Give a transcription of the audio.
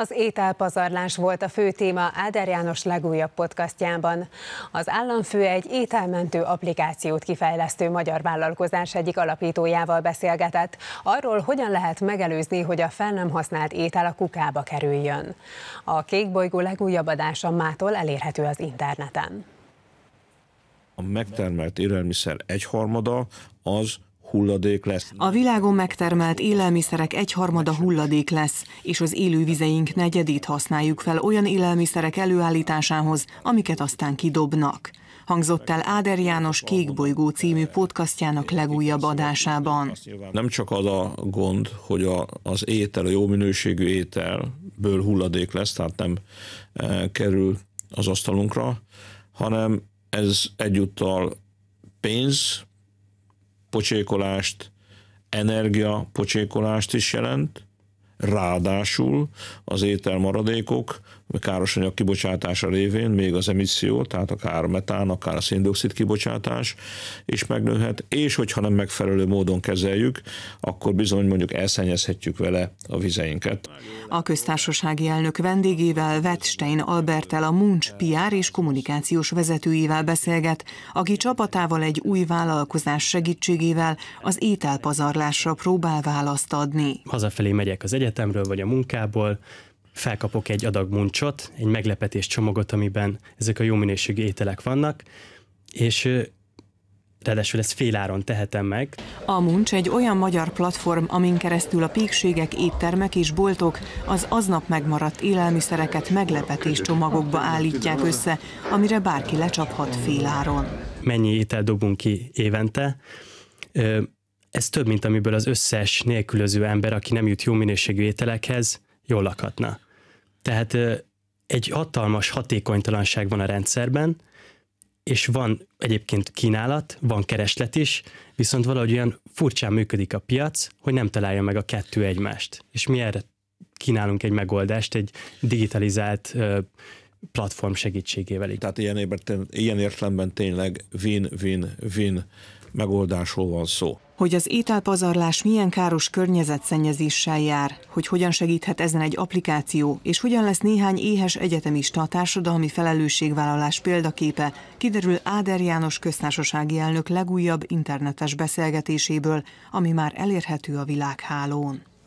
Az ételpazarlás volt a fő téma Áder János legújabb podcastjában. Az államfő egy ételmentő applikációt kifejlesztő magyar vállalkozás egyik alapítójával beszélgetett arról, hogyan lehet megelőzni, hogy a fel nem használt étel a kukába kerüljön. A Kékbolygó legújabb adása mától elérhető az interneten. A megtermelt élelmiszer egyharmada az hulladék lesz. A világon megtermelt élelmiszerek egyharmada hulladék lesz, és az élővizeink negyedét használjuk fel olyan élelmiszerek előállításához, amiket aztán kidobnak. Hangzott el Áder János Kékbolygó című podcastjának legújabb adásában. Nem csak az a gond, hogy a, az étel, a jó minőségű ételből hulladék lesz, tehát nem e, kerül az asztalunkra, hanem ez egyúttal pénz, pocsékolást, energia pocsékolást is jelent, Ráadásul az ételmaradékok károsanyag kibocsátása révén még az emisszió, tehát akár metán, akár a széndiokszid kibocsátás is megnőhet, és hogyha nem megfelelő módon kezeljük, akkor bizony mondjuk elszennyezhetjük vele a vizeinket. A köztársasági elnök vendégével Wettstein Albertel a Munch PR és kommunikációs vezetőjével beszélget, aki csapatával egy új vállalkozás segítségével az ételpazarlásra próbál választ adni. Hazafelé megyek az egyet egyetemről vagy a munkából, felkapok egy adag muncsot, egy meglepetés csomagot, amiben ezek a jó minőségű ételek vannak, és Ráadásul ezt féláron tehetem meg. A Muncs egy olyan magyar platform, amin keresztül a pékségek, éttermek és boltok az aznap megmaradt élelmiszereket meglepetés csomagokba állítják össze, amire bárki lecsaphat féláron. Mennyi étel dobunk ki évente? ez több, mint amiből az összes nélkülöző ember, aki nem jut jó minőségű ételekhez, jól lakhatna. Tehát egy hatalmas hatékonytalanság van a rendszerben, és van egyébként kínálat, van kereslet is, viszont valahogy olyan furcsán működik a piac, hogy nem találja meg a kettő egymást. És mi erre kínálunk egy megoldást, egy digitalizált platform segítségével. Így. Tehát ilyen, ilyen értelemben tényleg win-win-win megoldásról van szó. Hogy az ételpazarlás milyen káros környezetszennyezéssel jár, hogy hogyan segíthet ezen egy applikáció, és hogyan lesz néhány éhes egyetemista a társadalmi felelősségvállalás példaképe, kiderül Áder János köztársasági elnök legújabb internetes beszélgetéséből, ami már elérhető a világhálón.